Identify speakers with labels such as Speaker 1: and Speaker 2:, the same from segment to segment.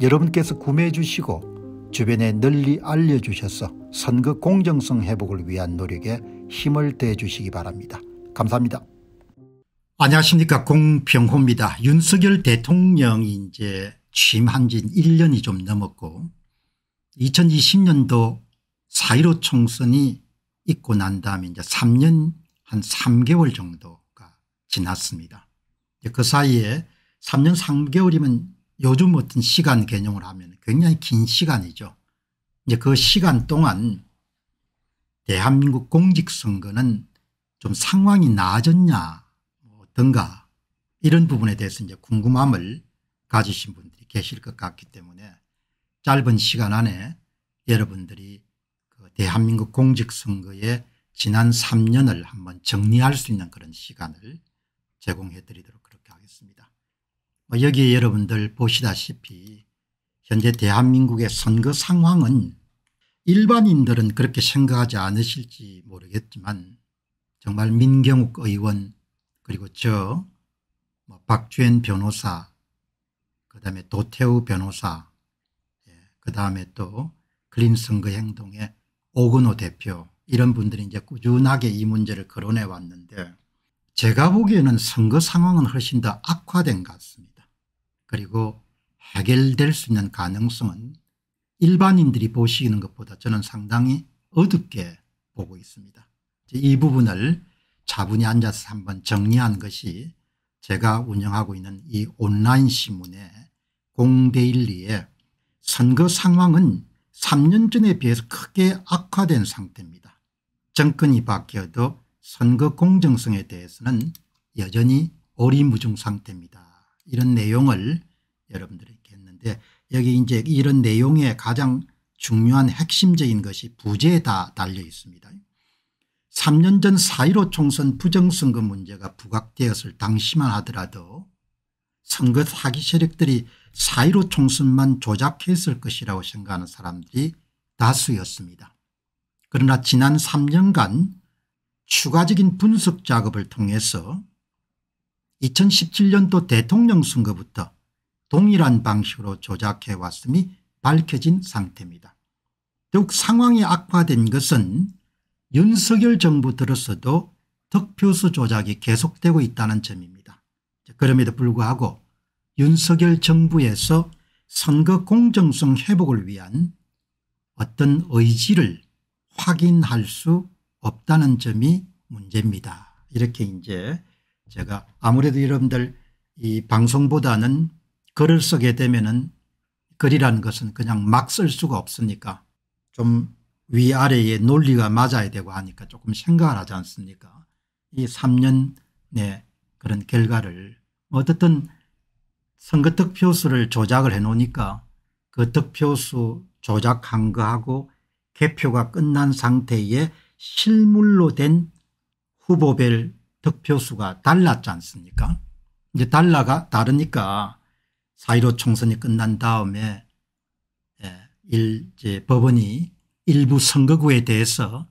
Speaker 1: 여러분께서 구매해 주시고 주변에 널리 알려주셔서 선거 공정성 회복을 위한 노력에 힘을 대해 주시기 바랍니다. 감사합니다. 안녕하십니까 공병호입니다. 윤석열 대통령이 이제 취임한 지 1년이 좀 넘었고 2020년도 4.15 총선이 있고 난 다음에 이제 3년 한 3개월 정도가 지났습니다. 그 사이에 3년 3개월이면 요즘 어떤 시간 개념을 하면 굉장히 긴 시간이죠. 이제 그 시간 동안 대한민국 공직선거는 좀 상황이 나아졌냐 뭐 어떤가 이런 부분에 대해서 이제 궁금함을 가지신 분들이 계실 것 같기 때문에 짧은 시간 안에 여러분들이 그 대한민국 공직선거의 지난 3년을 한번 정리할 수 있는 그런 시간을 제공해 드리도록 그렇게 하겠습니다. 뭐 여기에 여러분들 보시다시피 현재 대한민국의 선거 상황은 일반인들은 그렇게 생각하지 않으실지 모르겠지만 정말 민경욱 의원 그리고 저뭐 박주현 변호사 그 다음에 도태우 변호사 예, 그 다음에 또 클린선거행동의 오근호 대표 이런 분들이 이제 꾸준하게 이 문제를 거론해 왔는데 제가 보기에는 선거 상황은 훨씬 더 악화된 것 같습니다. 그리고 해결될 수 있는 가능성은 일반인들이 보시는 것보다 저는 상당히 어둡게 보고 있습니다. 이 부분을 차분히 앉아서 한번 정리한 것이 제가 운영하고 있는 이 온라인 신문의 공대일리의 선거 상황은 3년 전에 비해서 크게 악화된 상태입니다. 정권이 바뀌어도 선거 공정성에 대해서는 여전히 어리무중 상태입니다. 이런 내용을 여러분들에게 했는데 여기 이제 이런 내용의 가장 중요한 핵심적인 것이 부재에 다 달려 있습니다. 3년 전 4.15 총선 부정선거 문제가 부각되었을 당시만 하더라도 선거 사기 세력들이 4.15 총선만 조작했을 것이라고 생각하는 사람들이 다수였습니다. 그러나 지난 3년간 추가적인 분석 작업을 통해서 2017년도 대통령 선거부터 동일한 방식으로 조작해 왔음이 밝혀진 상태입니다. 더욱 상황이 악화된 것은 윤석열 정부 들어서도 득표수 조작이 계속되고 있다는 점입니다. 그럼에도 불구하고 윤석열 정부에서 선거 공정성 회복을 위한 어떤 의지를 확인할 수 없다는 점이 문제입니다. 이렇게 이제 제가 아무래도 여러분들 이 방송보다는 글을 쓰게 되면은 글이라는 것은 그냥 막 쓸 수가 없으니까 좀 위아래의 논리가 맞아야 되고 하니까 조금 생각을 하지 않습니까 이 3년 내 그런 결과를 어쨌든 선거 득표수를 조작을 해놓으니까 그 득표수 조작한 거하고 개표가 끝난 상태에 실물로 된 후보별 득표수가 달랐지 않습니까 이제 달라가 다르니까 4.15 총선이 끝난 다음에 예, 일, 제 법원이 일부 선거구에 대해서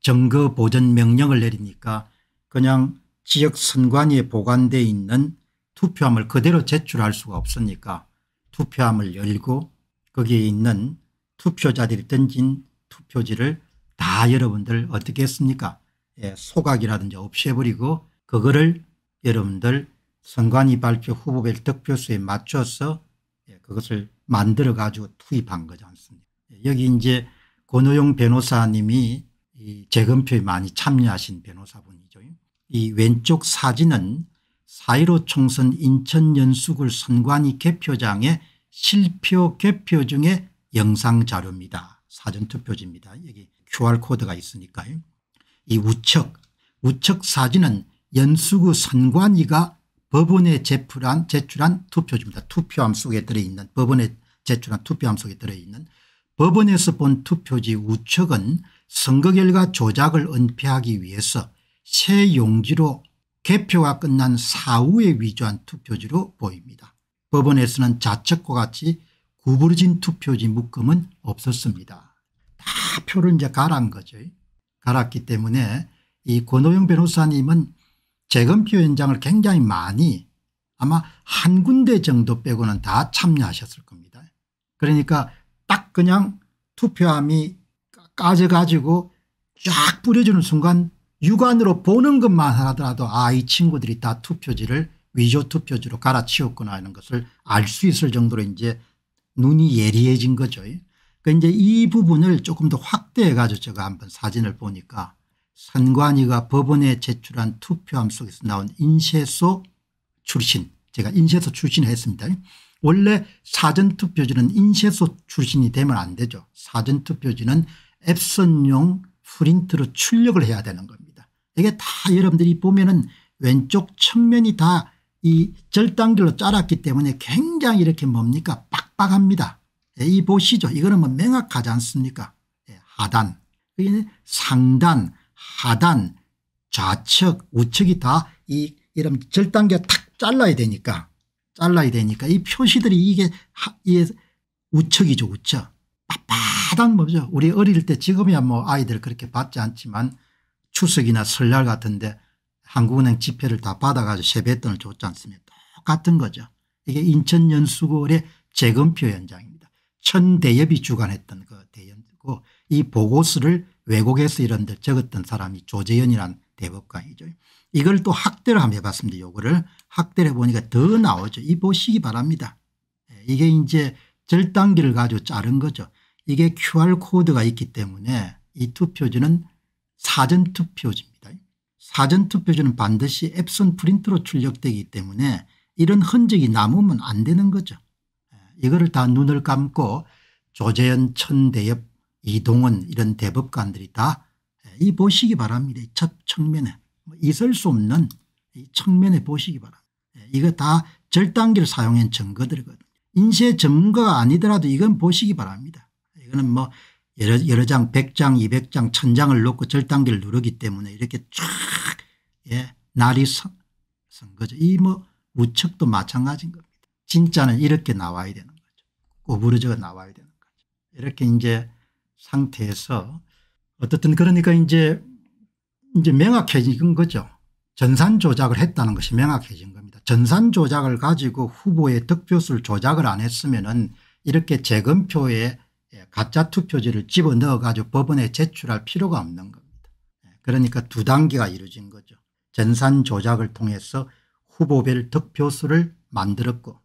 Speaker 1: 정거 보전 명령을 내리니까 그냥 지역 선관위에 보관되어 있는 투표함을 그대로 제출할 수가 없으니까 투표함을 열고 거기에 있는 투표자들이 던진 투표지를 다 여러분들 어떻게 했습니까 예, 소각이라든지 없애버리고 그거를 여러분들 선관위 발표 후보별 득표수에 맞춰서 예, 그것을 만들어 가지고 투입한 거지 않습니까 예, 여기 이제 권호용 변호사님이 재검표에 많이 참여하신 변호사분이죠. 이 왼쪽 사진은 4.15 총선 인천연수구 선관위 개표장의 실표 개표 중에 영상 자료입니다. 사전투표지입니다. 여기 QR코드가 있으니까요. 이 우척 우척 사진은 연수구 선관위가 법원에 제출한, 제출한 투표지입니다. 투표함 속에 들어있는 법원에 제출한 투표함 속에 들어있는 법원에서 본 투표지 우측은 선거 결과 조작을 은폐하기 위해서 새 용지로 개표가 끝난 사후에 위조한 투표지로 보입니다. 법원에서는 자측과 같이 구부러진 투표지 묶음은 없었습니다. 다 표를 이제 가란 거죠. 달았기 때문에 이 권오영 변호사님은 재검표 현장을 굉장히 많이 아마 한 군데 정도 빼고는 다 참여하셨을 겁니다. 그러니까 딱 그냥 투표함이 까져가지고 쫙 뿌려주는 순간 육안으로 보는 것만 하더라도 아이 친구들이 다 투표지를 위조 투표지로 갈아치웠구나 하는 것을 알 수 있을 정도로 이제 눈이 예리해진 거죠. 그러니까 이제 이 부분을 조금 더 확대해 가지고 제가 한번 사진을 보니까 선관위가 법원에 제출한 투표함 속에서 나온 인쇄소 출신 제가 인쇄소 출신을 했습니다. 원래 사전투표지는 인쇄소 출신이 되면 안 되죠. 사전투표지는 앱선용 프린트로 출력을 해야 되는 겁니다. 이게 다 여러분들이 보면은 왼쪽 측면이 다 이 절단길로 자랐기 때문에 굉장히 이렇게 뭡니까 빡빡합니다. 이 보시죠. 이거는 뭐 명확하지 않습니까? 예, 하단. 상단, 하단, 좌측, 우측이 다이 이런 절단계 탁 잘라야 되니까 잘라야 되니까 이 표시들이 이게 하, 이 우측이죠 우측. 빳빳한 뭐죠. 우리 어릴 때 지금이야 뭐 아이들 그렇게 받지 않지만 추석이나 설날 같은데 한국은행 지폐를 다 받아가지고 세뱃돈을 줬지 않습니까 똑같은 거죠. 이게 인천 연수구의 재검표 현장입니다. 천대엽이 주관했던 그 대연고 그 이 보고서를 외국에서 이런 데 적었던 사람이 조재현이란 대법관이죠. 이걸 또 학대를 한번 해봤습니다. 요거를 학대를 해보니까 더 나오죠. 이 보시기 바랍니다. 예, 이게 이제 절단기를 가지고 자른 거죠. 이게 QR코드가 있기 때문에 이 투표지는 사전투표지입니다. 사전투표지는 반드시 앱선 프린트로 출력되기 때문에 이런 흔적이 남으면 안 되는 거죠. 이거를 다 눈을 감고 조재현 천대엽 이동원 이런 대법관들이 다이 예, 보시기 바랍니다. 첫 측면에 뭐 있을 수 없는 이 측면에 보시기 바랍니다. 예, 이거 다 절단기를 사용한 증거들이거든요. 인쇄 증거가 아니더라도 이건 보시기 바랍니다. 예, 이거는 뭐 여러, 여러 장 100장 200장 1000장을 놓고 절단기를 누르기 때문에 이렇게 쫙 예, 날이 선, 선 거죠. 이 뭐 우측도 마찬가지인 겁니다. 진짜는 이렇게 나와야 되는 거죠. 구부러져 나와야 되는 거죠. 이렇게 이제 상태에서 어떻든 그러니까 이제 이제 명확해진 거죠. 전산 조작을 했다는 것이 명확해진 겁니다. 전산 조작을 가지고 후보의 득표수를 조작을 안 했으면은 이렇게 재검표에 예, 가짜 투표지를 집어넣어 가지고 법원에 제출할 필요가 없는 겁니다. 예, 그러니까 두 단계가 이루어진 거죠. 전산 조작을 통해서 후보별 득표수를 만들었고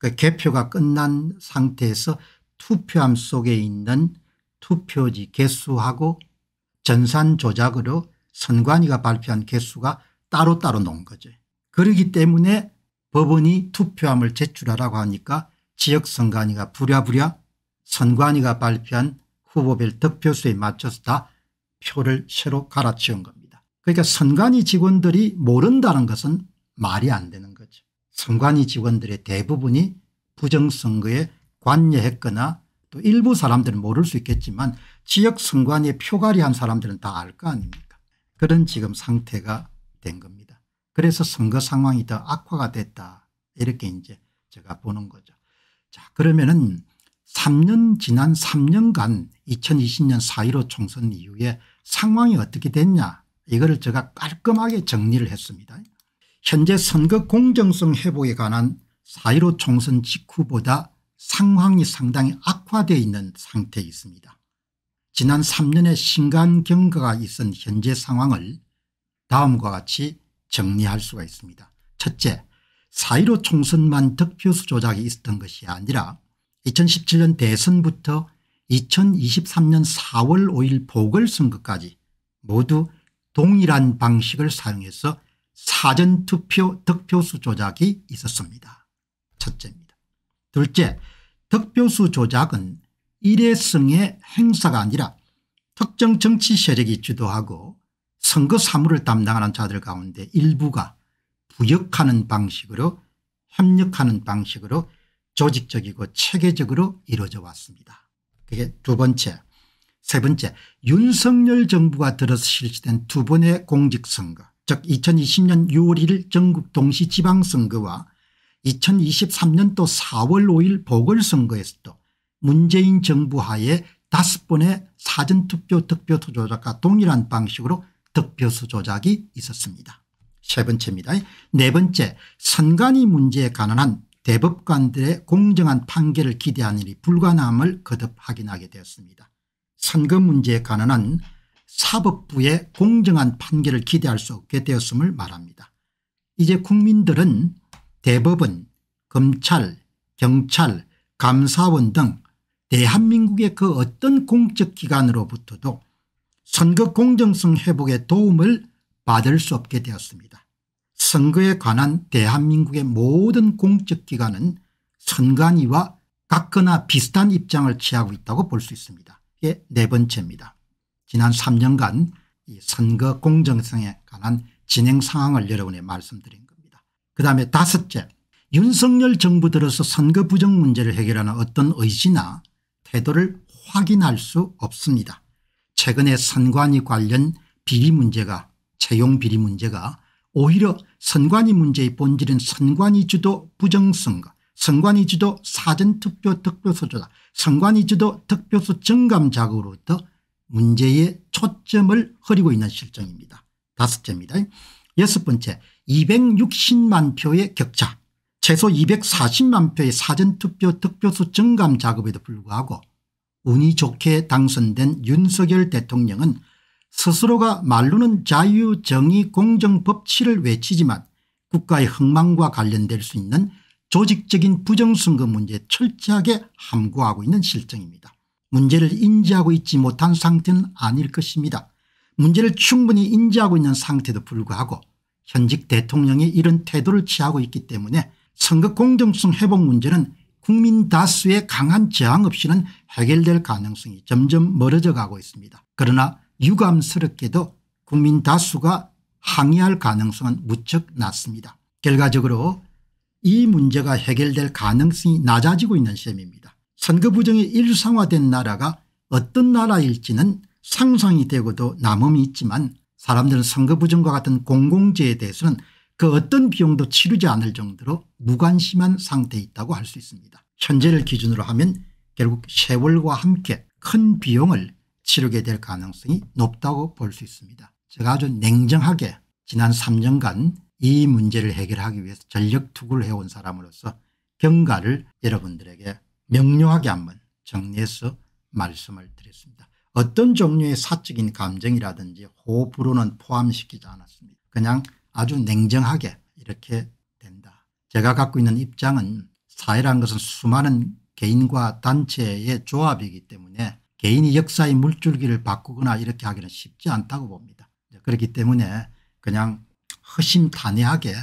Speaker 1: 그 개표가 끝난 상태에서 투표함 속에 있는 투표지 개수하고 전산 조작으로 선관위가 발표한 개수가 따로따로 놓은 거죠. 그러기 때문에 법원이 투표함을 제출하라고 하니까 지역선관위가 부랴부랴 선관위가 발표한 후보별 득표수에 맞춰서 다 표를 새로 갈아치운 겁니다. 그러니까 선관위 직원들이 모른다는 것은 말이 안 되는 거죠. 선관위 직원들의 대부분이 부정선거에 관여했거나 또 일부 사람들은 모를 수 있겠지만 지역 선관위에 표가리한 사람들은 다 알 거 아닙니까 그런 지금 상태가 된 겁니다. 그래서 선거 상황이 더 악화가 됐다 이렇게 이제 제가 보는 거죠. 자 그러면은 3년 지난 3년간 2020년 4.15 총선 이후에 상황이 어떻게 됐냐 이거를 제가 깔끔하게 정리를 했습니다. 현재 선거 공정성 회복에 관한 4.15 총선 직후보다 상황이 상당히 악화되어 있는 상태에 있습니다. 지난 3년의 신간경과가 있은 현재 상황을 다음과 같이 정리할 수가 있습니다. 첫째 4.15 총선만 득표수 조작이 있었던 것이 아니라 2017년 대선부터 2023년 4월 5일 보궐선거까지 모두 동일한 방식을 사용해서 사전투표 득표수 조작이 있었습니다. 첫째입니다. 둘째 득표수 조작은 일회성의 행사가 아니라 특정 정치 세력이 주도하고 선거 사무를 담당하는 자들 가운데 일부가 부역하는 방식으로 협력하는 방식으로 조직적이고 체계적으로 이루어져 왔습니다. 그게 두 번째 세 번째 윤석열 정부가 들어서 실시된 두 번의 공직선거 즉 2020년 6월 1일 전국 동시지방선거와 2023년도 4월 5일 보궐선거에서도 문재인 정부 하에 다섯 번의 사전투표 득표수 조작과 동일한 방식으로 득표수 조작이 있었습니다. 세 번째입니다. 네 번째 선관위 문제에 관한 대법관들의 공정한 판결을 기대하는 일이 불가능함을 거듭 확인하게 되었습니다. 선거 문제에 관한 사법부의 공정한 판결을 기대할 수 없게 되었음을 말합니다. 이제 국민들은 대법원, 검찰, 경찰, 감사원 등 대한민국의 그 어떤 공적기관으로부터도 선거 공정성 회복에 도움을 받을 수 없게 되었습니다. 선거에 관한 대한민국의 모든 공적기관은 선관위와 같거나 비슷한 입장을 취하고 있다고 볼 수 있습니다. 이게 네 번째입니다. 지난 3년간 이 선거 공정성에 관한 진행 상황을 여러분에 말씀드린 겁니다. 그다음에 다섯째 윤석열 정부 들어서 선거 부정 문제를 해결하는 어떤 의지나 태도를 확인할 수 없습니다. 최근에 선관위 관련 비리 문제가 채용 비리 문제가 오히려 선관위 문제의 본질인 선관위 주도 부정선거 선관위 주도 사전투표 득표수 조작 선관위 주도 득표수 증감 자업으로부터 문제의 초점을 흐리고 있는 실정입니다. 다섯째입니다. 여섯 번째 260만 표의 격차 최소 240만 표의 사전투표 득표수 증감 작업에도 불구하고 운이 좋게 당선된 윤석열 대통령은 스스로가 말로는 자유 정의 공정 법치를 외치지만 국가의 흥망과 관련될 수 있는 조직적인 부정선거 문제에 철저하게 함구하고 있는 실정입니다. 문제를 인지하고 있지 못한 상태는 아닐 것입니다. 문제를 충분히 인지하고 있는 상태도 불구하고 현직 대통령이 이런 태도를 취하고 있기 때문에 선거 공정성 회복 문제는 국민 다수의 강한 저항 없이는 해결될 가능성이 점점 멀어져 가고 있습니다. 그러나 유감스럽게도 국민 다수가 항의할 가능성은 무척 낮습니다. 결과적으로 이 문제가 해결될 가능성이 낮아지고 있는 셈입니다. 선거 부정이 일상화된 나라가 어떤 나라일지는 상상이 되고도 남음이 있지만 사람들은 선거 부정과 같은 공공재에 대해서는 그 어떤 비용도 치르지 않을 정도로 무관심한 상태에 있다고 할 수 있습니다. 현재를 기준으로 하면 결국 세월과 함께 큰 비용을 치르게 될 가능성이 높다고 볼 수 있습니다. 제가 아주 냉정하게 지난 3년간 이 문제를 해결하기 위해서 전력 투구를 해온 사람으로서 경과를 여러분들에게 명료하게 한번 정리해서 말씀을 드렸습니다. 어떤 종류의 사적인 감정이라든지 호불호는 포함시키지 않았습니다. 그냥 아주 냉정하게 이렇게 된다. 제가 갖고 있는 입장은 사회란 것은 수많은 개인과 단체의 조합이기 때문에 개인이 역사의 물줄기를 바꾸거나 이렇게 하기는 쉽지 않다고 봅니다. 그렇기 때문에 그냥 허심탄회하게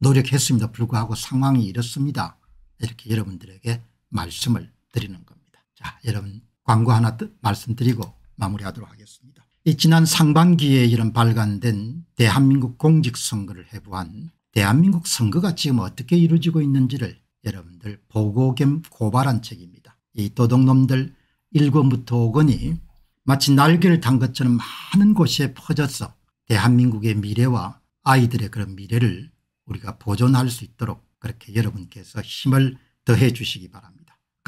Speaker 1: 노력했음에도 불구하고 상황이 이렇습니다. 이렇게 여러분들에게 말씀을 드리는 겁니다. 자 여러분 광고 하나 뜻 말씀드리고 마무리하도록 하겠습니다. 이 지난 상반기에 이런 발간된 대한민국 공직선거를 해부한 대한민국 선거가 지금 어떻게 이루어지고 있는지를 여러분들 보고 겸 고발한 책입니다. 이 도둑놈들 1권부터 5권이 마치 날개를 탄 것처럼 많은 곳에 퍼져서 대한민국의 미래와 아이들의 그런 미래를 우리가 보존할 수 있도록 그렇게 여러분께서 힘을 더해 주시기 바랍니다.